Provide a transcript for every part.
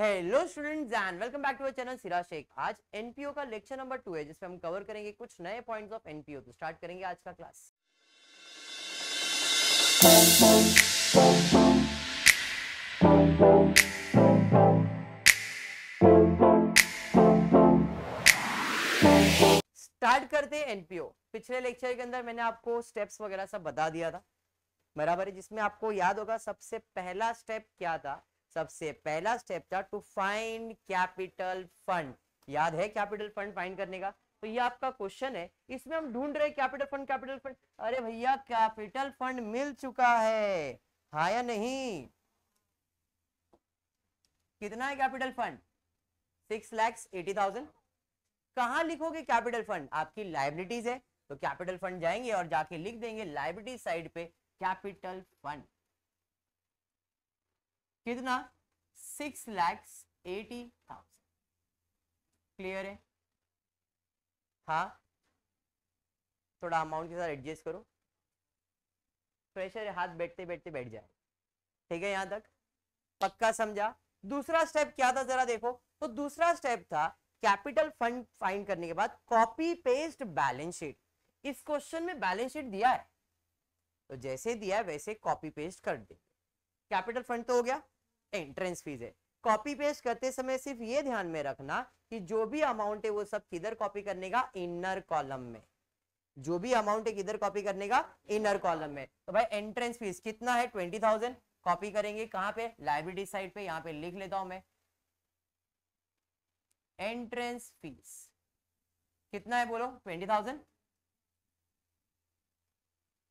Hello students and welcome back to our channel Sira Sheikh आज NPO का lecture number two है जिसमें हम कवर करेंगे कुछ नए पॉइंट्स ऑफ एनपीओ तो स्टार्ट करेंगे आज का क्लास स्टार्ट करते हैं एनपीओ पिछले लेक्चर के अंदर मैंने आपको स्टेप्स वगैरह सब बता दिया था बराबर है जिसमें आपको याद होगा सबसे पहला स्टेप क्या था सबसे पहला स्टेप था टू फाइंड कैपिटल फंड याद है कैपिटल फंड फाइंड करने का तो ये आपका क्वेश्चन है इसमें हम ढूंढ रहे कैपिटल फंड कैपिटल फंड अरे भैया कैपिटल फंड मिल चुका है हा या नहीं कितना है capital fund six lakhs eighty thousand कहा लिखोगे कैपिटल फंड आपकी लाइबिलिटीज है तो कैपिटल फंड जाएंगे और जाके लिख देंगे लाइबिलिटी साइड पे कैपिटल फंड कितना six lakhs eighty thousand clear है हाँ थोड़ा अमाउंट के साथ एडजस्ट करो प्रेशर हाथ बैठते बैठते बैठ जाए ठीक है यहां तक पक्का समझा दूसरा स्टेप क्या था जरा देखो तो दूसरा स्टेप था कैपिटल फंड फाइंड करने के बाद कॉपी पेस्ट बैलेंस शीट इस क्वेश्चन में बैलेंस शीट दिया है तो जैसे दिया है वैसे कॉपी पेस्ट कर दे कैपिटल फंड तो हो गया एंट्रेंस फीस है कॉपी पेस्ट करते समय सिर्फ ये ध्यान में रखना कि जो भी अमाउंट है वो सब किधर कॉपी करने का इनर कॉलम में जो भी अमाउंट है किधर कॉपी करने का इनर कॉलम में तो भाई एंट्रेंस फीस कितना है ट्वेंटी थाउजेंड कॉपी करेंगे कहां पे लाइब्रेरी साइड पे यहां पे लिख लेता हूं मैं एंट्रेंस फीस कितना है बोलो ट्वेंटी थाउजेंड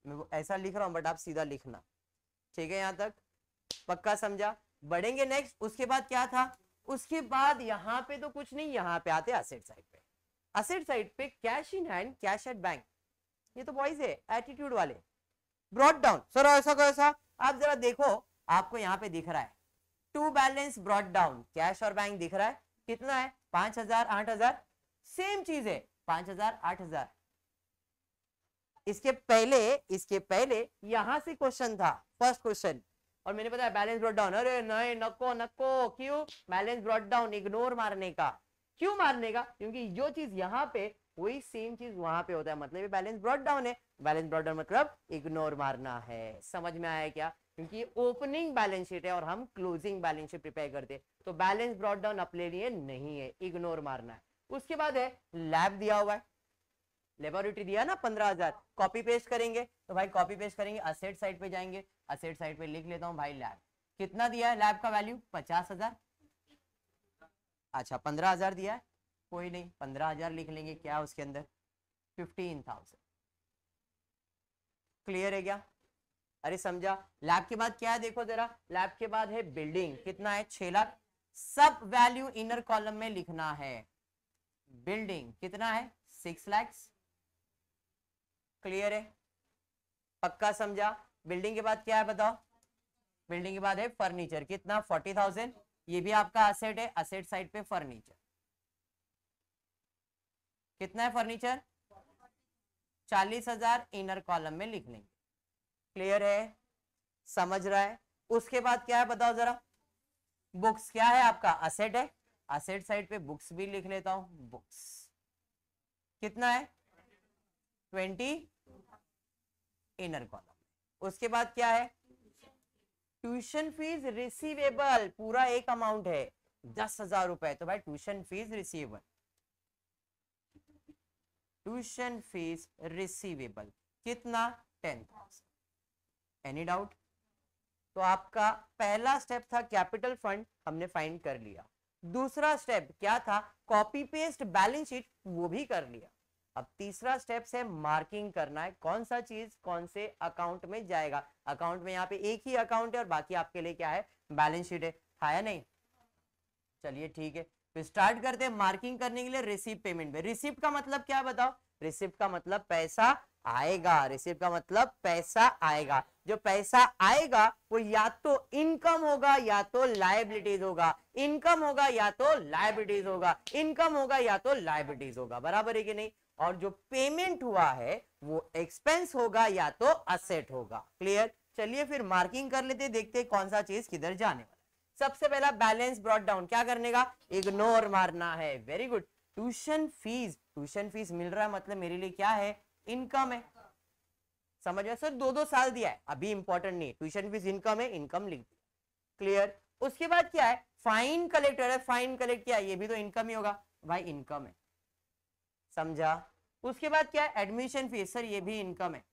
मैं ऐसा लिख रहा हूं बट आप सीधा लिखना ठीक है यहां तक पक्का समझा बढ़ेंगे नेक्स्ट उसके बाद क्या था उसके बाद यहाँ पे तो कुछ नहीं यहाँ पे आते असेट साइड पे असेट साइड पे cash in hand cash at bank ये तो बॉयज है एटीट्यूड वाले ब्रॉड डाउन सर ऐसा कैसा आप जरा देखो आपको यहाँ पे दिख रहा है to balance brought down cash और बैंक दिख रहा है कितना है पांच हजार आठ हजार सेम चीज है पांच हजार आठ हजार इसके पहले इसके पहले यहां से क्वेश्चन था फर्स्ट क्वेश्चन और मैंने बताया बैलेंस ब्रॉड डाउन अरे नहीं नको नको क्यों बैलेंस ब्रॉड डाउन इग्नोर मारने का क्यों मारने का क्योंकि जो चीज यहाँ पे वही सेम चीज वहां पे होता है मतलब ये बैलेंस ब्रॉड डाउन है बैलेंस ब्रॉड डाउन मतलब इग्नोर मारना है समझ में आया क्या क्योंकि ओपनिंग बैलेंस शीट है और हम क्लोजिंग बैलेंस शीट प्रिपेयर करते हैं तो बैलेंस ब्रॉड डाउन अपने लिए नहीं है इग्नोर मारना है उसके बाद है लैब दिया हुआ है लेबोरेटरी दिया ना पंद्रह हजार कॉपी पेस्ट करेंगे तो भाई कॉपी पेस्ट करेंगे असेट साइड पे जाएंगे असेट साइड पे लिख लेता हूँ भाई लैब कितना दिया है लैब का वैल्यू पचास हजार अच्छा पंद्रह हजार दिया है कोई नहीं पंद्रह हजार लिख लेंगे क्या उसके अंदर फिफ्टीन थाउजेंड क्लियर है क्या अरे समझा लैब के बाद क्या है देखो जरा लैब के बाद है बिल्डिंग कितना है छह लाख सब वैल्यू इनर कॉलम में लिखना है बिल्डिंग कितना है सिक्स लैक्स क्लियर है पक्का समझा बिल्डिंग के बाद क्या है बताओ बिल्डिंग के बाद है फर्नीचर कितना फोर्टी थाउजेंड ये भी आपका असेट है असेट साइड पे फर्नीचर कितना है फर्नीचर चालीस हजार इनर कॉलम में लिख लेंगे क्लियर है समझ रहा है उसके बाद क्या है बताओ जरा बुक्स क्या है आपका असेट है असेट साइड पे बुक्स भी लिख लेता हूं बुक्स कितना है ट्वेंटी इनर कॉलम उसके बाद क्या है ट्यूशन फीस रिसीवेबल पूरा एक अमाउंट है दस हजार रुपए तो भाई tuition fees receivable tuition fees receivable कितना टेन थाउजेंड एनी डाउट तो आपका पहला स्टेप था कैपिटल फंड हमने फाइंड कर लिया दूसरा स्टेप क्या था कॉपी पेस्ट बैलेंस शीट वो भी कर लिया अब तीसरा स्टेप है मार्किंग करना है कौन सा चीज कौन से अकाउंट में जाएगा अकाउंट में यहाँ पे एक ही अकाउंट है और बाकी आपके लिए क्या है बैलेंस शीट है था या नहीं चलिए ठीक है तो स्टार्ट करते हैं मार्किंग करने के लिए रिसीप पेमेंट में रिसिप्ट का मतलब क्या बताओ रिसिप्ट का मतलब पैसा आएगा रिसिप्ट का मतलब पैसा आएगा जो पैसा आएगा वो या तो इनकम होगा या तो लाइबिलिटीज होगा इनकम होगा या तो लाइबिलिटीज होगा इनकम होगा या तो लाइबिलिटीज होगा बराबर है कि नहीं और जो पेमेंट हुआ है वो एक्सपेंस होगा या तो असेट होगा क्लियर चलिए फिर मार्किंग कर लेते देखते कौन सा चीज किधर जाने वाला सबसे पहला बैलेंस ब्रॉड डाउन क्या करने का इग्नोर मारना है very good tuition fees tuition fees मिल रहा है मतलब मेरे लिए क्या है इनकम है समझ में सर दो दो साल दिया है अभी इंपॉर्टेंट नहीं ट्यूशन फीस इनकम है इनकम लिख क्लियर उसके बाद क्या है फाइन कलेक्टर है फाइन कलेक्ट किया ये भी तो इनकम ही होगा भाई इनकम है समझा उसके बाद क्या है एडमिशन फीस सर ये भी इनकम है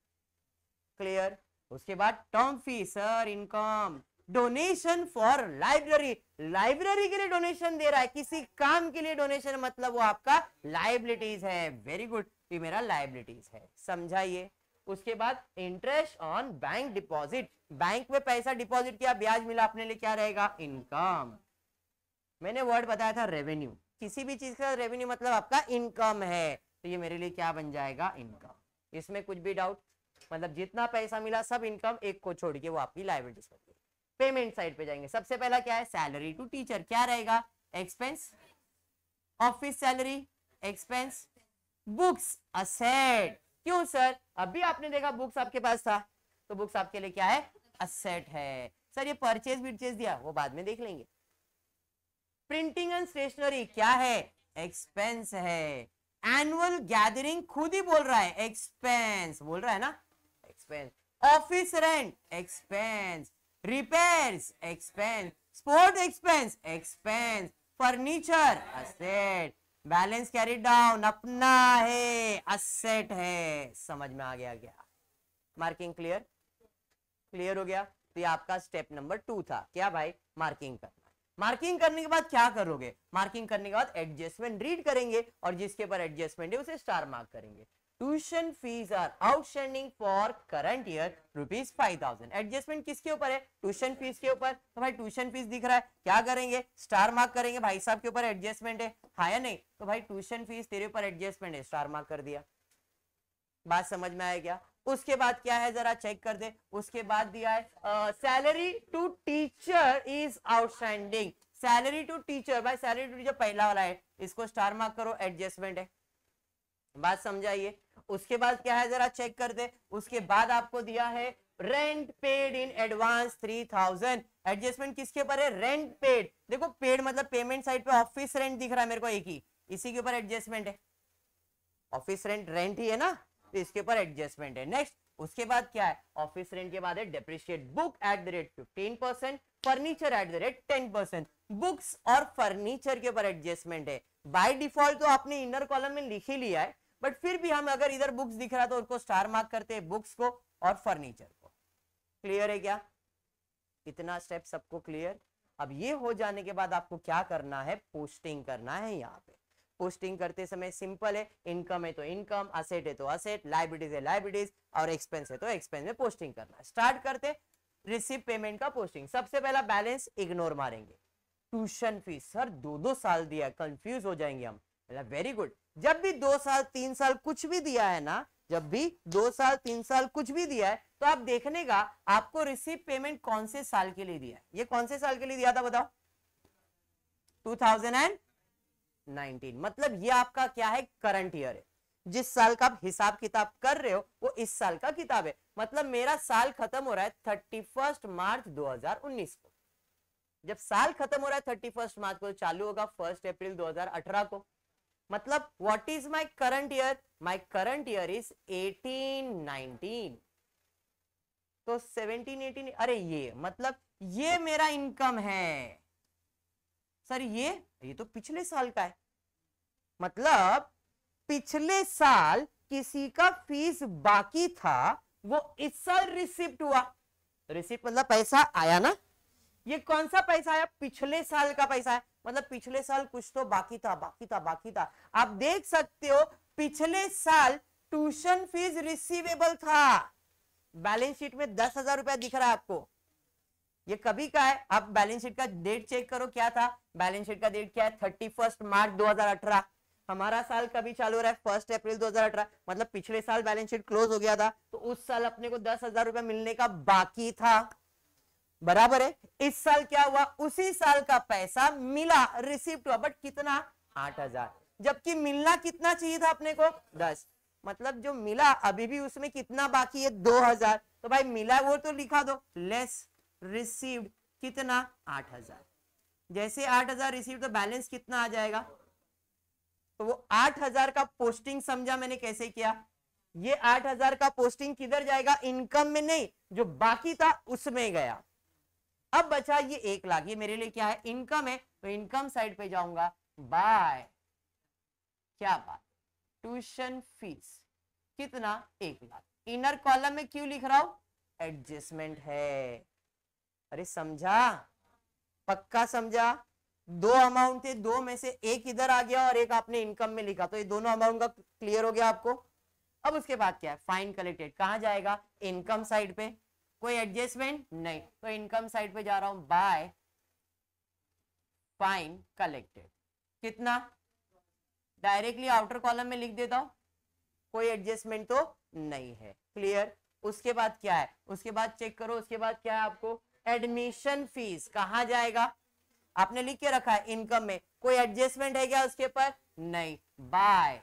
क्लियर उसके बाद term fees sir income donation for library library के लिए डोनेशन दे रहा है किसी काम के लिए डोनेशन मतलब वो आपका लाइबिलिटीज है वेरी गुड ये मेरा लाइबिलिटीज है समझाइए उसके बाद interest on bank deposit bank में पैसा डिपॉजिट किया ब्याज मिला अपने लिए क्या रहेगा इनकम मैंने वर्ड बताया था रेवेन्यू किसी भी चीज का रेवेन्यू मतलब आपका इनकम है तो ये मेरे लिए क्या बन जाएगा इनकम इसमें कुछ भी डाउट मतलब जितना पैसा मिला सब इनकम एक को छोड़ के वो आपकी लाइबिलिटीज होगी पेमेंट साइड पे जाएंगे सबसे पहला क्या है सैलरी टू टीचर क्या रहेगा expense office salary expense books asset क्यों सर अभी आपने देखा बुक्स आपके पास था तो बुक्स आपके लिए क्या है असेट है सर ये परचेज विचेज दिया वो बाद में देख लेंगे प्रिंटिंग एंड स्टेशनरी क्या है एक्सपेंस है एनुअल गैदरिंग खुद ही बोल रहा है एक्सपेंस बोल रहा है ना expense office rent expense repair expense sport expense expense furniture asset balance carry down अपना है असेट है समझ में आ गया क्या मार्किंग क्लियर क्लियर हो गया तो ये आपका स्टेप नंबर टू था क्या भाई मार्किंग करना मार्किंग करने के बाद क्या करोगे मार्किंग करने के बाद एडजस्टमेंट रीड करेंगे और जिसके पर एडजस्टमेंट है उसे स्टार मार्क करेंगे tuition fees are outstanding for current year rupees five thousand adjustment किसके ऊपर है ट्यूशन फीस के ऊपर तो भाई ट्यूशन फीस दिख रहा है क्या करेंगे स्टार मार्क करेंगे भाई साहब के ऊपर एडजस्टमेंट है हाँ या नहीं तो भाई ट्यूशन फीस तेरे ऊपर एडजस्टमेंट है स्टार मार्क कर दिया बात समझ में आया क्या उसके बाद क्या है जरा चेक कर दे उसके बाद दिया है salary to teacher is outstanding salary to teacher भाई सैलरी टू टीचर पहला वाला है इसको स्टार मार्क करो एडजस्टमेंट है बात समझाइए उसके बाद क्या है जरा चेक कर दे उसके बाद आपको दिया है rent paid in advance three thousand adjustment किसके ऊपर है रेंट पेड देखो पेड मतलब पेमेंट साइड पे ऑफिस रेंट दिख रहा है मेरे को एक ही इसी के ऊपर एडजस्टमेंट है ऑफिस रेंट रेंट ही है ना तो इसके ऊपर एडजस्टमेंट है नेक्स्ट उसके बाद क्या है ऑफिस रेंट के बाद है depreciate book at the rate fifteen percent furniture at the rate ten percent books और फर्नीचर के ऊपर एडजस्टमेंट है बाय डिफॉल्ट तो आपने इनर कॉलम में लिख ही लिया है बट फिर भी हम अगर इधर बुक्स दिख रहा तो उनको स्टार मार्क करते हैं बुक्स को और फर्नीचर को क्लियर है क्या इतना स्टेप सबको क्लियर अब ये हो जाने के बाद आपको क्या करना है पोस्टिंग करना है यहाँ पे पोस्टिंग करते समय सिंपल है इनकम है तो इनकम असेट है तो असेट लाइब्रिटीज है लाइब्रिटीज और एक्सपेंस है तो एक्सपेंस में पोस्टिंग करना स्टार्ट करते रिसीव पेमेंट का पोस्टिंग सबसे पहला बैलेंस इग्नोर मारेंगे ट्यूशन फीस सर दो दो साल दिया कंफ्यूज हो जाएंगे हम मतलब वेरी गुड जब भी दो साल तीन साल कुछ भी दिया है ना जब भी दो साल तीन साल कुछ भी दिया है तो आप देखने का आपको रिसीव पेमेंट कौन से साल के लिए दिया है ये कौन से साल के लिए दिया था बताओ टू थाउजेंड एंड 2019 मतलब ये आपका क्या है करंट ईयर है जिस साल का आप हिसाब किताब कर रहे हो वो इस साल का किताब है मतलब मेरा साल खत्म हो रहा है थर्टी मार्च दो को जब साल खत्म हो रहा है थर्टी फर्स्ट मार्च को तो चालू होगा फर्स्ट अप्रैल 2018 को मतलब what is my current year my current year is 1819 तो 17 18 अरे ये मतलब ये मेरा इनकम है सर ये ये तो पिछले साल का है मतलब पिछले साल किसी का फीस बाकी था वो इस साल रिसिप्ट हुआ रिसिप्ट मतलब पैसा आया ना ये कौन सा पैसा आया पिछले साल का पैसा है मतलब पिछले साल कुछ तो बाकी था बाकी था बाकी था आप देख सकते हो पिछले साल ट्यूशन फीस रिसीवेबल था बैलेंस शीट में दस हजार रुपया दिख रहा है आपको ये कभी का है आप बैलेंस शीट का डेट चेक करो क्या था बैलेंस शीट का डेट क्या है थर्टी फर्स्ट मार्च दो हजार अठारह हमारा साल कभी चालू रहा है फर्स्ट अप्रैल 2018 मतलब पिछले साल बैलेंस शीट क्लोज हो गया था तो उस साल अपने को दस हजार रुपया मिलने का बाकी था बराबर है इस साल क्या हुआ उसी साल का पैसा मिला रिसिप्ट हुआ बट कितना आठ हजार जबकि मिलना कितना चाहिए था अपने को दस मतलब जो मिला अभी भी उसमें कितना बाकी है दो हजार तो भाई मिला वो तो लिखा दो लेस रिसीव्ड कितना आठ हजार जैसे आठ हजार रिसीव तो बैलेंस कितना आ जाएगा तो वो आठ हजार का पोस्टिंग समझा मैंने कैसे किया ये आठ हजार का पोस्टिंग किधर जाएगा इनकम में नहीं जो बाकी था उसमें गया अब बचा ये एक लाख ये मेरे लिए क्या है इनकम है तो इनकम साइड पे जाऊंगा बाय क्या बात ट्यूशन फीस कितना एक लाख इनर कॉलम में क्यों लिख रहा हूं एडजस्टमेंट है अरे समझा पक्का समझा दो अमाउंट थे दो में से एक इधर आ गया और एक आपने इनकम में लिखा तो ये दोनों अमाउंट का क्लियर हो गया आपको अब उसके बाद क्या है फाइन कलेक्टेड कहा जाएगा इनकम साइड पे कोई एडजस्टमेंट नहीं तो इनकम साइड पे जा रहा हूं बाय फाइन कलेक्टेड कितना डायरेक्टली आउटर कॉलम में लिख देता हूं कोई एडजस्टमेंट तो नहीं है क्लियर उसके बाद क्या है उसके बाद चेक करो उसके बाद क्या है आपको एडमिशन फीस कहा जाएगा आपने लिख के रखा है इनकम में कोई एडजस्टमेंट है क्या उसके पर नहीं बाय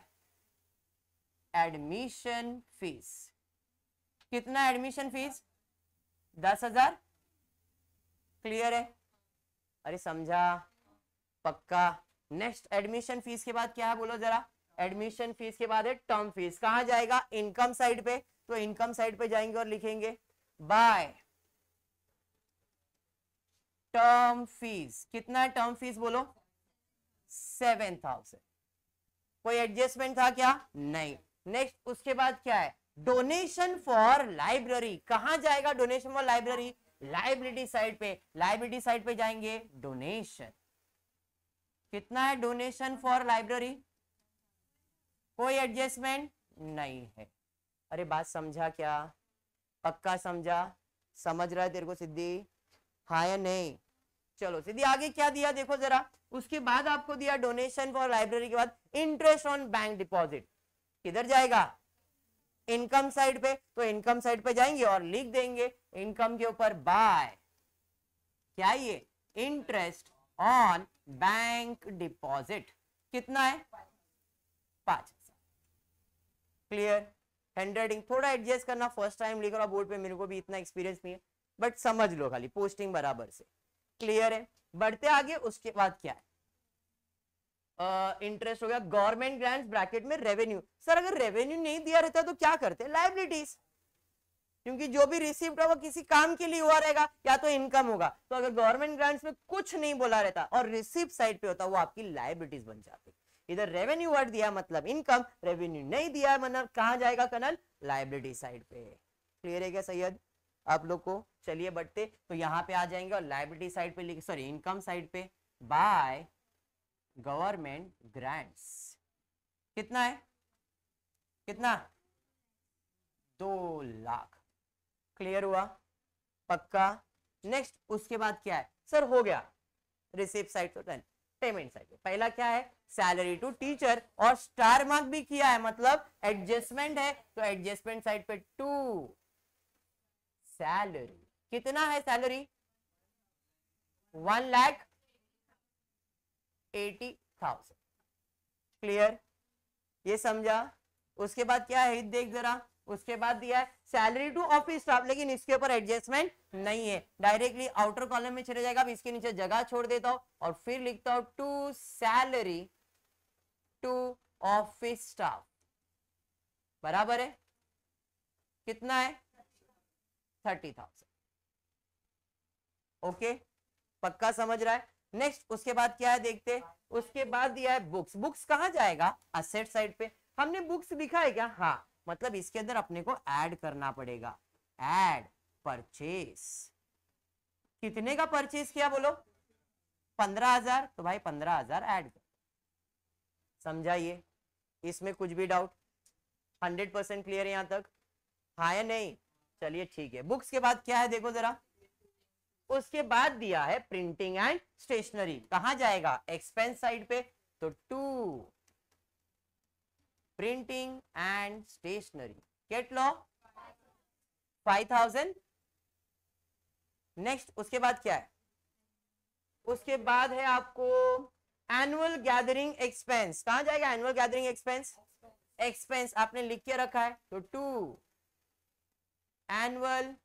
एडमिशन फीस कितना एडमिशन फीस दस हजार क्लियर है अरे समझा पक्का नेक्स्ट एडमिशन फीस के बाद क्या है बोलो जरा एडमिशन फीस के बाद है टर्म फीस कहा जाएगा इनकम साइड पे तो इनकम साइड पे जाएंगे और लिखेंगे बाय टर्म फीस कितना है टर्म फीस बोलो सेवन थाउजेंड कोई एडजस्टमेंट था क्या नहीं नेक्स्ट उसके बाद क्या है डोनेशन फॉर लाइब्रेरी कहा जाएगा donation for library library side पे लाइब्रेरी साइड पे जाएंगे डोनेशन कितना है डोनेशन फॉर लाइब्रेरी कोई एडजस्टमेंट नहीं है अरे बात समझा क्या पक्का समझा समझ रहा है तेरे को सिद्धि हाँ या नहीं चलो यदि आगे क्या दिया देखो जरा उसके बाद आपको दिया डोनेशन फॉर लाइब्रेरी के बाद इंटरेस्ट ऑन बैंक डिपॉजिट किधर जाएगा इनकम साइड पे तो इनकम साइड पे जाएंगे और लिख देंगे इनकम के ऊपर बाय क्या ये इंटरेस्ट ऑन बैंक डिपॉजिट कितना है पांच क्लियर हैंडराइटिंग थोड़ा एडजस्ट करना फर्स्ट टाइम लिख रहा बोर्ड पे मेरे को भी इतना एक्सपीरियंस नहीं है बट समझ लो खाली पोस्टिंग बराबर से क्लियर है बढ़ते आगे उसके बाद क्या है इंटरेस्ट uh, हो गया गवर्नमेंट ग्रांट ब्रैकेट में रेवेन्यू सर अगर रेवेन्यू नहीं दिया रहता तो क्या करते लाइबिलिटीज क्योंकि जो भी रिसीव्ड है वो किसी काम के लिए हुआ रहेगा या तो इनकम होगा तो अगर गवर्नमेंट ग्रांट्स में कुछ नहीं बोला रहता और रिसीव साइड पे होता वो आपकी लाइबिलिटीज बन जाती इधर रेवेन्यू वर्ड दिया मतलब इनकम रेवेन्यू नहीं दिया मतलब कहा जाएगा कनल लाइबिलिटी साइड पे क्लियर है क्या सैयद आप लोग को चलिए बढ़ते तो यहाँ पे आ जाएंगे और लाइब्रेटी साइड पे सॉरी इनकम साइड पे बाय गवर्नमेंट ग्रांट्स कितना है कितना दो लाख क्लियर हुआ पक्का नेक्स्ट उसके बाद क्या है सर हो गया receipt side to payment side पहला क्या है सैलरी टू टीचर और स्टार मार्क भी किया है मतलब एडजस्टमेंट है तो एडजस्टमेंट साइड पे टू सैलरी कितना है salary one lakh eighty thousand clear ये समझा उसके बाद क्या है देख जरा उसके बाद दिया है सैलरी टू ऑफिस स्टाफ लेकिन इसके ऊपर एडजस्टमेंट नहीं है डायरेक्टली आउटर कॉलम में चले जाएगा अब इसके नीचे जगह छोड़ देता हूं और फिर लिखता हूं to salary to office staff बराबर है कितना है थर्टी थाउजेंड ओके पक्का समझ रहा है नेक्स्ट उसके बाद क्या है देखते उसके बाद दिया है बुक्स बुक्स कहाँ जाएगा असेट साइड पे हमने बुक्स लिखा है क्या हाँ मतलब इसके अंदर अपने को ऐड करना पड़ेगा एड परचेस कितने का परचेस किया बोलो पंद्रह हजार तो भाई पंद्रह हजार एड कर समझाइए इसमें कुछ भी डाउट हंड्रेड परसेंट क्लियर है यहां तक हाँ या नहीं चलिए ठीक है बुक्स के बाद क्या है देखो जरा उसके बाद दिया है प्रिंटिंग एंड स्टेशनरी कहा जाएगा एक्सपेंस साइड पे तो टू प्रिंटिंग एंड स्टेशनरी केटलो फाइव थाउजेंड नेक्स्ट उसके बाद क्या है उसके बाद है आपको एनुअल गैदरिंग एक्सपेंस कहा जाएगा एनुअल गैदरिंग एक्सपेंस एक्सपेंस आपने लिख के रखा है तो to annual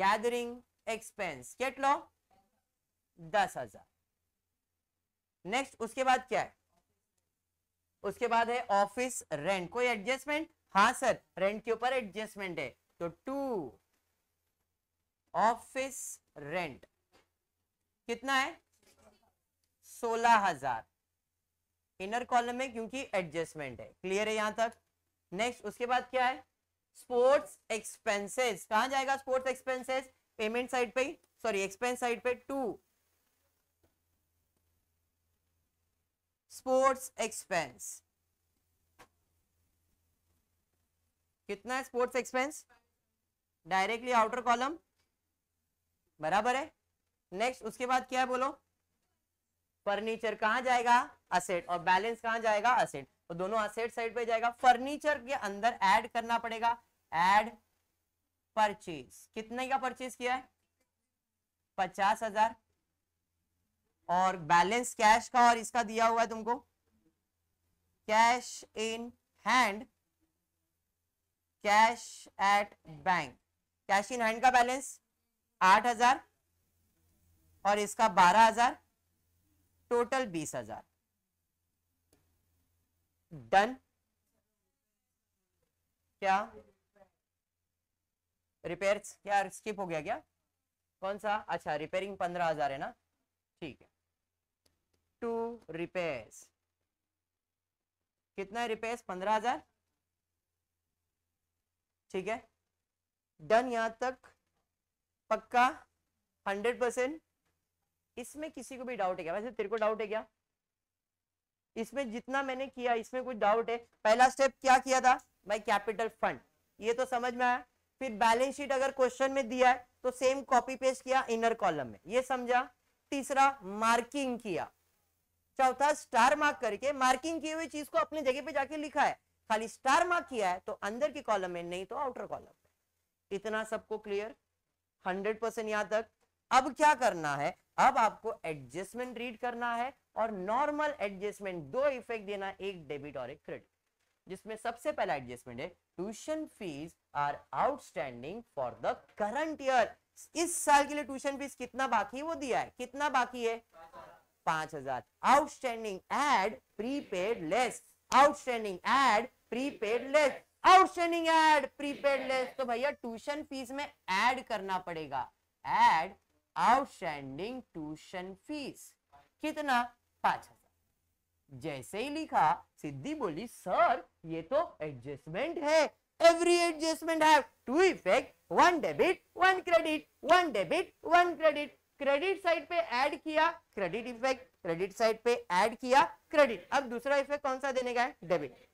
gathering expense expense लो दस हजार नेक्स्ट उसके बाद क्या है उसके बाद है ऑफिस रेंट कोई एडजस्टमेंट हाँ सर रेंट के ऊपर एडजस्टमेंट है तो टू ऑफिस रेंट कितना है सोलह हजार इनर कॉलम में क्योंकि एडजस्टमेंट है क्लियर है यहां तक नेक्स्ट उसके बाद क्या है स्पोर्ट्स एक्सपेंसेस कहा जाएगा स्पोर्ट्स एक्सपेंसेस पेमेंट साइड पे सॉरी एक्सपेंस साइड पे टू स्पोर्ट्स एक्सपेंस कितना है sports expense directly outer column बराबर है नेक्स्ट उसके बाद क्या है बोलो फर्नीचर कहां जाएगा असेट और बैलेंस कहां जाएगा असेट तो दोनों असेट साइड पे जाएगा फर्नीचर के अंदर ऐड करना पड़ेगा ऐड परचेज कितने का परचेज किया है पचास हजार और बैलेंस कैश का और इसका दिया हुआ है तुमको cash in hand cash at bank cash in hand का बैलेंस आठ हजार और इसका बारह हजार टोटल बीस हजार डन क्या रिपेयर क्या स्किप हो गया क्या कौन सा अच्छा रिपेयरिंग पंद्रह हजार है ना ठीक है टू रिपेयर्स कितना है रिपेयर्स पंद्रह हजार ठीक है डन यहां तक पक्का हंड्रेड परसेंट इसमें किसी को भी डाउट है क्या वैसे तेरे को डाउट है क्या इसमें जितना मैंने किया इसमें कुछ डाउट है पहला स्टेप क्या किया था भाई कैपिटल फंड ये तो समझ में आया फिर बैलेंस शीट अगर क्वेश्चन में दिया है तो सेम कॉपी पेस्ट किया इनर कॉलम में ये समझा तीसरा मार्किंग किया चौथा स्टार मार्क करके मार्किंग की हुई चीज को अपने जगह पे जाके लिखा है खाली स्टार मार्क किया है तो अंदर के कॉलम में नहीं तो आउटर कॉलम में इतना सबको क्लियर हंड्रेड परसेंट यहां तक अब क्या करना है अब आपको एडजस्टमेंट रीड करना है और नॉर्मल एडजस्टमेंट दो इफेक्ट देना एक डेबिट और एक क्रेडिट जिसमें सबसे पहला एडजस्टमेंट है tuition fees are outstanding for the current year इस साल के लिए ट्यूशन फीस कितना बाकी है वो दिया है कितना बाकी है पांच हजार outstanding add prepaid less outstanding add prepaid less outstanding add prepaid less तो भैया ट्यूशन फीस में एड करना पड़ेगा एड आउटस्टैंडिंग ट्यूशन फीस कितना पांच हजार जैसे ही लिखा सिद्धि बोली सर ये तो एडजस्टमेंट है every adjustment have to effect one debit one credit one debit one credit credit side पे ऐड किया क्रेडिट इफेक्ट क्रेडिट साइड पे ऐड किया क्रेडिट अब दूसरा इफेक्ट कौन सा देने का है डेबिट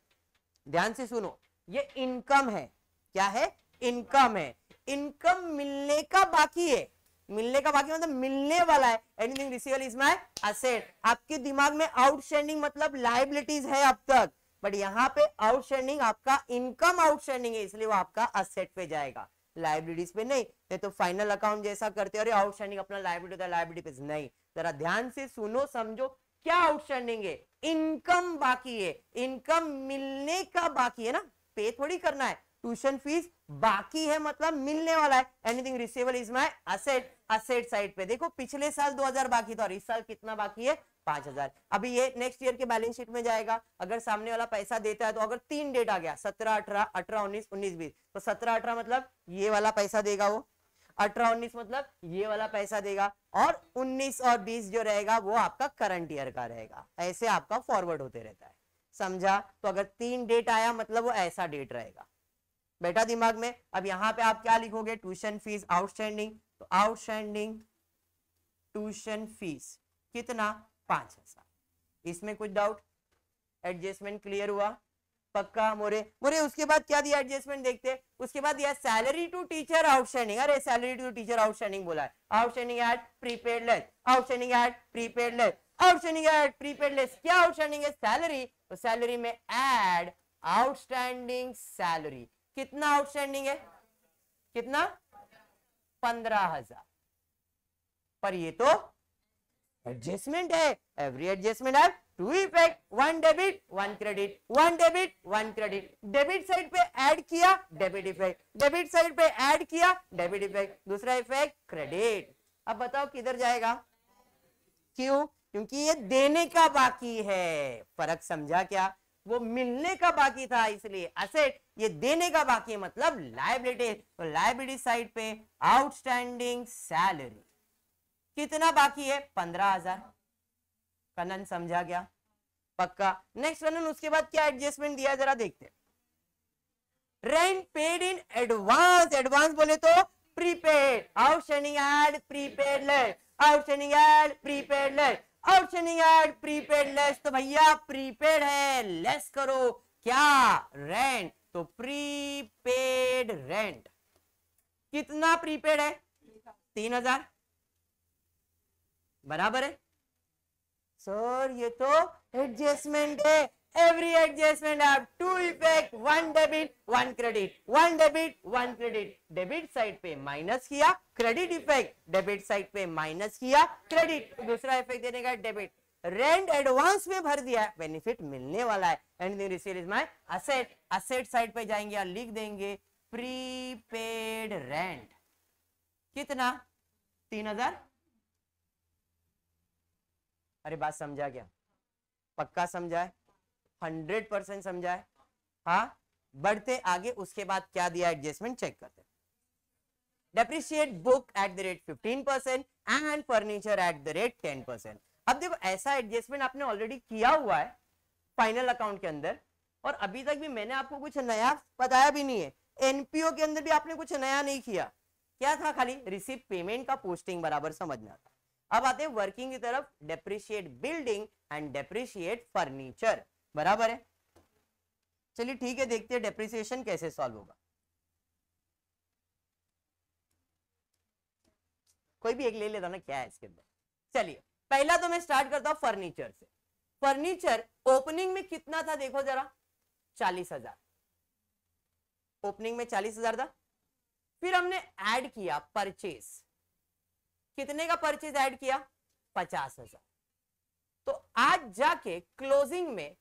ध्यान से सुनो ये इनकम है क्या है इनकम है इनकम मिलने का बाकी है मिलने का बाकी मतलब मिलने वाला है anything receivable is my asset आपके दिमाग में आउटस्टैंडिंग मतलब लाइबिलिटीज है अब तक बट यहाँ पे आउटस्टैंडिंग आपका इनकम आउटस्टैंडिंग है इसलिए वो आपका असेट पे जाएगा लाइब्रेरीज पे नहीं नहीं तो फाइनल अकाउंट जैसा करते अरे आउटस्टैंडिंग अपना लाइब्रेरी होता है लाइब्रेरी पे नहीं जरा ध्यान से सुनो समझो क्या आउटस्टैंडिंग है इनकम बाकी है इनकम मिलने का बाकी है ना पे थोड़ी करना है ट्यूशन फीस बाकी है मतलब मिलने वाला है anything receivable is my asset asset side पे देखो पिछले साल 2000 बाकी था और इस साल कितना बाकी है 5000 अभी ये नेक्स्ट ईयर के बैलेंस शीट में जाएगा अगर सामने वाला पैसा देता है तो अगर तीन डेट आ गया सत्रह अठारह अठारह उन्नीस उन्नीस बीस तो सत्रह अठारह मतलब ये वाला पैसा देगा वो अठारह उन्नीस मतलब ये वाला पैसा देगा और उन्नीस और बीस जो रहेगा वो आपका करंट ईयर का रहेगा ऐसे आपका फॉरवर्ड होते रहता है समझा तो अगर तीन डेट आया मतलब वो ऐसा डेट रहेगा बैठा दिमाग में अब यहाँ पे आप क्या लिखोगे ट्यूशन फीस आउटस्टैंडिंग तो आउटस्टैंडिंग ट्यूशन फीस कितना पांच हजार इसमें कुछ डाउट एडजस्टमेंट क्लियर हुआ पक्का मोरे मोरे उसके बाद क्या दिया एडजस्टमेंट देखते उसके बाद दिया सैलरी टू टीचर आउटस्टैंडिंग अरे सैलरी टू टीचर आउटस्टैंडिंग बोला है outstanding add prepaid less outstanding add prepaid less outstanding add prepaid less क्या आउटस्टैंडिंग है सैलरी तो सैलरी में एड आउटस्टैंडिंग सैलरी कितना आउटस्टैंडिंग है कितना पंद्रह हजार पर ये तो एडजस्टमेंट है एवरी एडजस्टमेंट है two effect one debit one credit one debit one credit debit side पे ऐड किया डेबिट इफेक्ट डेबिट साइड पे ऐड किया डेबिट इफेक्ट दूसरा इफेक्ट क्रेडिट अब बताओ किधर जाएगा क्यों क्योंकि ये देने का बाकी है फर्क समझा क्या वो मिलने का बाकी था इसलिए असेट ये देने का बाकी है मतलब लाइबिलिटी तो लाइबिलिटी साइड पे आउटस्टैंडिंग सैलरी कितना बाकी है पंद्रह हजार कनन समझा गया पक्का नेक्स्ट कनन उसके बाद क्या एडजस्टमेंट दिया जरा देखते rent paid in advance advance बोले तो prepaid outstanding add prepaid late outstanding add prepaid late option add prepaid less तो भैया प्रीपेड है लेस करो क्या रेंट तो प्रीपेड रेंट कितना प्रीपेड है तीन हजार बराबर है सर ये तो एडजस्टमेंट है every adjustment have two effect one debit one credit one debit one credit debit side pe minus kiya credit effect debit side pe minus kiya credit dusra effect dene ka debit rent advance mein bhar diya benefit milne wala hai and receive is my asset asset side पे जाएंगे और लिख देंगे prepaid rent कितना तीन हजार अरे बात समझा क्या पक्का समझा है हंड्रेड परसेंट समझाए हा बढ़ते आगे उसके बाद क्या दिया एडजस्टमेंट चेक करते depreciate book at the rate fifteen percent and furniture at the rate ten percent अब देखो ऐसा एडजस्टमेंट आपने ऑलरेडी किया हुआ है फाइनल अकाउंट के अंदर और अभी तक भी मैंने आपको कुछ नया बताया भी नहीं है एनपीओ के अंदर भी आपने कुछ नया नहीं किया क्या था खाली रिसीव पेमेंट का पोस्टिंग बराबर समझना था अब आते हैं वर्किंग की तरफ depreciate building and depreciate furniture बराबर है चलिए ठीक है देखते हैं डेप्रिसिएशन कैसे सॉल्व होगा कोई भी एक ले लेता ना क्या है इसके अंदर चलिए पहला तो मैं स्टार्ट करता हूं फर्नीचर से फर्नीचर ओपनिंग में कितना था देखो जरा चालीस हजार ओपनिंग में चालीस हजार था फिर हमने ऐड किया परचेस कितने का परचेज ऐड किया पचास हजार तो आज जाके क्लोजिंग में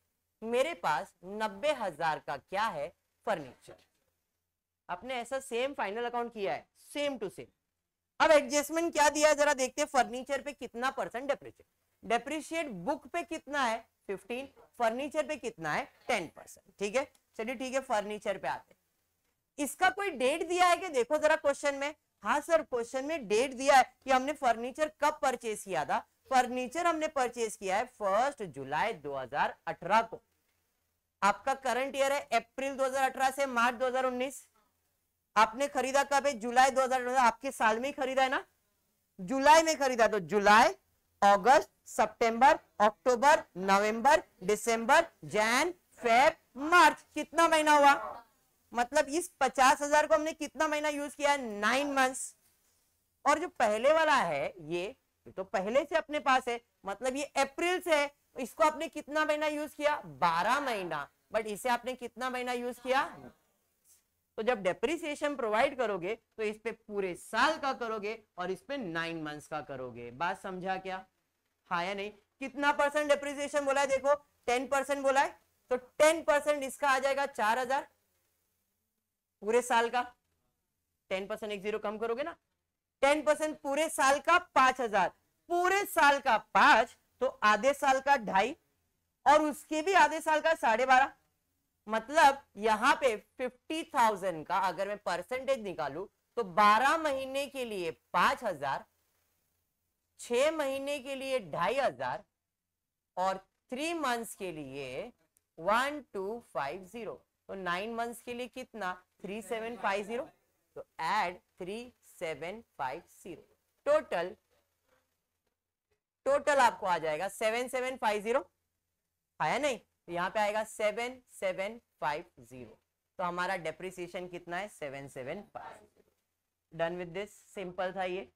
मेरे पास नब्बे हजार का क्या है फर्नीचर आपने ऐसा सेम फाइनल अकाउंट किया है सेम टू सेम अब एडजस्टमेंट क्या दिया है जरा देखते हैं फर्नीचर पे कितना परसेंट डेप्रिशिएट डेप्रिशिएट बुक पे कितना है फिफ्टीन फर्नीचर पे कितना है टेन परसेंट ठीक है चलिए ठीक है फर्नीचर पे आते इसका कोई डेट दिया है कि देखो जरा क्वेश्चन में हाँ सर क्वेश्चन में डेट दिया है कि हमने फर्नीचर कब परचेज किया था फर्नीचर हमने परचेज किया है फर्स्ट जुलाई 2018 को आपका करंट ईयर है अप्रैल 2018 से मार्च 2019 आपने खरीदा कब है जुलाई 2018 आपके साल में ही खरीदा है ना जुलाई में खरीदा तो जुलाई अगस्त सितंबर, अक्टूबर नवंबर दिसंबर जैन फेब मार्च कितना महीना हुआ मतलब इस पचास हजार को हमने कितना महीना यूज किया है नाइन मंथ्स और जो पहले वाला है ये तो पहले से अपने पास है मतलब ये अप्रैल से है इसको आपने कितना महीना यूज किया बारह महीना बट इसे आपने कितना महीना यूज किया तो जब डेप्रिसिएशन प्रोवाइड करोगे तो इस पे पूरे साल का करोगे और इस पे नाइन मंथ्स का करोगे बात समझा क्या हाँ या नहीं कितना परसेंट डेप्रिसिएशन बोला है देखो टेन परसेंट बोला है तो टेन परसेंट इसका आ जाएगा चार हजार पूरे साल का टेन परसेंट एक जीरो कम करोगे ना टेन परसेंट पूरे साल का पांच हजार पूरे साल का पांच तो आधे साल का ढाई और उसके भी आधे साल का साढ़े बारह मतलब यहाँ पे फिफ्टी थाउजेंड का अगर मैं परसेंटेज निकालू तो बारह महीने के लिए पांच हजार छ महीने के लिए ढाई हजार और थ्री मंथ्स के लिए वन टू फाइव जीरो तो नाइन मंथ्स के लिए कितना थ्री सेवन फाइव जीरो तो add three seven five zero total total आपको आ जाएगा सेवन सेवन फाइव जीरो आया नहीं तो यहाँ पे आएगा सेवन सेवन फाइव जीरो तो हमारा डेप्रिसिएशन कितना है seven seven five done with this simple था ये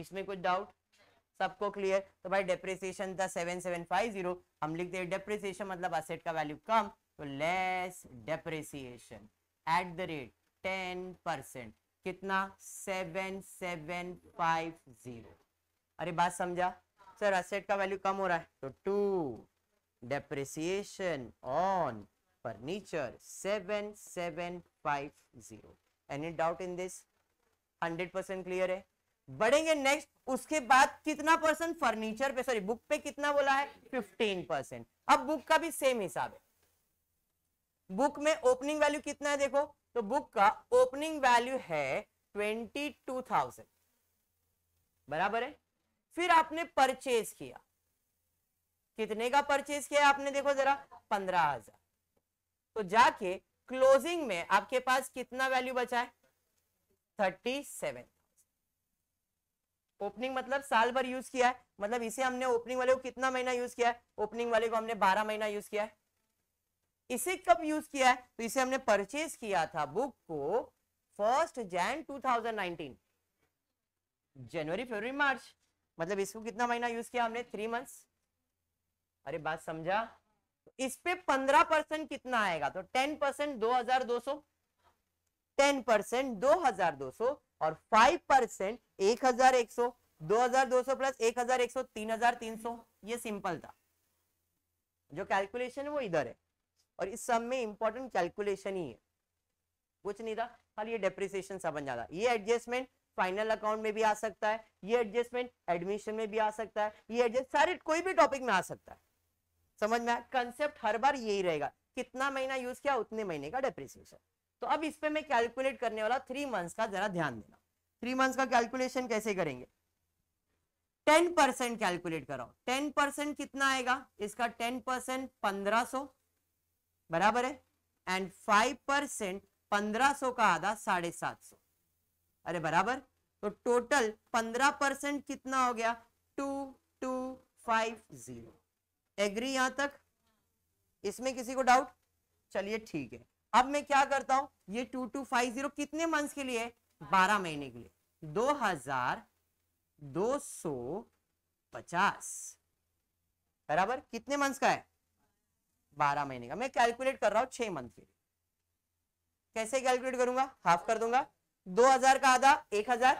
इसमें कुछ डाउट सबको क्लियर तो भाई डेप्रिसिएशन था सेवन सेवन फाइव जीरो हम लिख दे डेप्रिसिएशन मतलब असेट का वैल्यू कम तो less depreciation at the rate ten percent कितना सेवन सेवन फाइव जीरो अरे बात समझा सर एसेट का वैल्यू कम हो रहा है तो to depreciation on furniture seven seven five zero any doubt in this hundred percent clear है बढ़ेंगे नेक्स्ट उसके बाद कितना परसेंट फर्नीचर पे सॉरी बुक पे कितना बोला है फिफ्टीन परसेंट अब बुक का भी सेम हिसाब है बुक में ओपनिंग वैल्यू कितना है देखो तो बुक का ओपनिंग वैल्यू है ट्वेंटी टू थाउजेंड बराबर है फिर आपने परचेज किया कितने का परचेज किया आपने देखो जरा पंद्रह हजार तो जाके क्लोजिंग में आपके पास कितना वैल्यू बचा है थर्टी सेवन ओपनिंग मतलब साल भर यूज किया है मतलब इसे हमने ओपनिंग वाले को कितना महीना यूज किया है ओपनिंग वाले को हमने बारह महीना यूज किया है इसे कब यूज किया है तो इसे हमने परचेज किया था बुक को फर्स्ट जैन 2019 जनवरी फरवरी मार्च मतलब इसको कितना महीना यूज किया हमने थ्री मंथ्स अरे बात समझा तो इस पे पंद्रह परसेंट कितना आएगा तो टेन परसेंट दो हजार दो सौ टेन परसेंट दो हजार दो सौ और फाइव परसेंट एक हजार एक सौ दो हजार दो सौ प्लस एक हजार एक सौ तीन हजार तीन सौ ये सिंपल था जो कैलकुलेशन है वो इधर है और इस सब में इंपॉर्टेंट कैलकुलेशन ही है कुछ नहीं था खाली ये डेप्रिसिएशन समझ जाता ये एडजस्टमेंट फाइनल अकाउंट में भी आ सकता है ये एडजस्टमेंट एडमिशन में भी आ सकता है ये एडजस्ट सारे कोई भी टॉपिक में आ सकता है समझ में आया कंसेप्ट हर बार यही रहेगा कितना महीना यूज किया उतने महीने का डेप्रिसिएशन तो अब इस पर मैं कैलकुलेट करने वाला थ्री मंथ्स का जरा ध्यान देना थ्री मंथ्स का कैलकुलेशन कैसे करेंगे टेन परसेंट कैलकुलेट करो टेन परसेंट कितना आएगा इसका टेन परसेंट पंद्रह सो बराबर है एंड फाइव परसेंट पंद्रह सो का आधा साढ़े सात सौ अरे बराबर तो टोटल पंद्रह परसेंट कितना हो गया two two five zero agree यहां तक इसमें किसी को डाउट चलिए ठीक है अब मैं क्या करता हूं ये टू टू फाइव जीरो कितने मंथ्स के लिए बारह महीने के लिए दो हजार दो सौ पचास बराबर कितने मंथ्स का है बारह महीने का मैं कैलकुलेट कर रहा हूं छह मंथ के लिए कैसे कैलकुलेट करूंगा हाफ कर दूंगा दो हजार का आधा एक हजार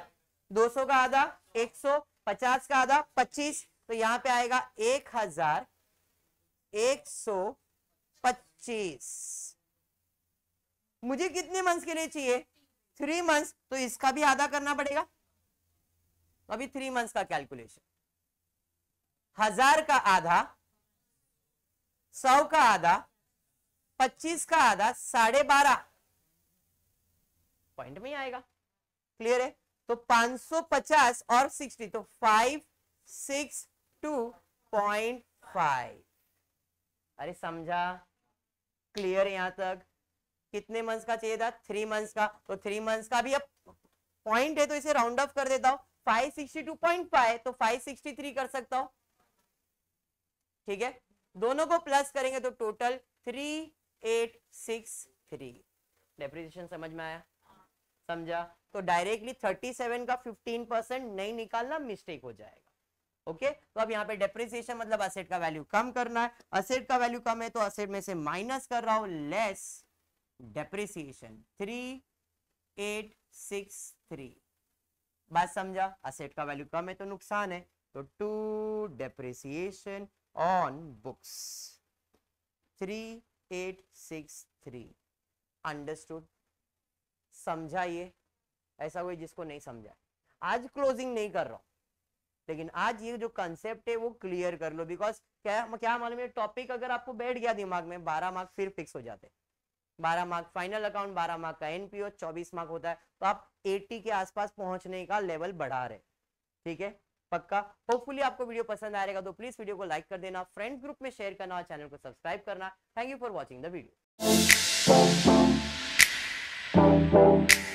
दो सौ का आधा एक सौ पचास का आधा पच्चीस तो यहाँ पे आएगा एक हजार एक सौ पच्चीस मुझे कितने मंथ्स के लिए चाहिए थ्री मंथ्स तो इसका भी आधा करना पड़ेगा अभी थ्री मंथ्स का कैलकुलेशन हजार का आधा सौ का आधा पच्चीस का आधा साढ़े बारह पॉइंट में आएगा क्लियर है तो 550 और 60 तो 562.5 अरे समझा क्लियर है यहां तक कितने मंथ्स का चाहिए था थ्री मंथ्स का तो थ्री मंथ्स का भी अब पॉइंट है तो इसे राउंड ऑफ कर देता हूं 562.5 तो 563 कर सकता हूं ठीक है दोनों को प्लस करेंगे तो टोटल 3863 एट समझ में आया समझा तो डायरेक्टली 37 का 15 परसेंट नहीं निकालना मिस्टेक हो जाएगा ओके तो अब यहाँ पे डेप्रिसिएशन मतलब असेट का वैल्यू कम करना है असेट का वैल्यू कम है तो असेट में से माइनस कर रहा हूं less depreciation three eight six three बात समझा असेट का वैल्यू कम है तो नुकसान है तो to depreciation on books three eight six three understood समझा ये ऐसा कोई जिसको नहीं समझा आज क्लोजिंग नहीं कर रहा हूं लेकिन आज ये जो कंसेप्ट है वो क्लियर कर लो बिकॉज क्या क्या मालूम है टॉपिक अगर आपको बैठ गया दिमाग में बारह मार्क फिर फिक्स हो जाते बारह मार्क फाइनल अकाउंट बारह मार्क का एनपीओ चौबीस मार्क होता है तो आप एटी के आसपास पहुंचने का लेवल बढ़ा रहे ठीक है पक्का होपफुली आपको वीडियो पसंद आएगा तो प्लीज वीडियो को लाइक कर देना फ्रेंड ग्रुप में शेयर करना और चैनल को सब्सक्राइब करना thank you for watching the video Thank you.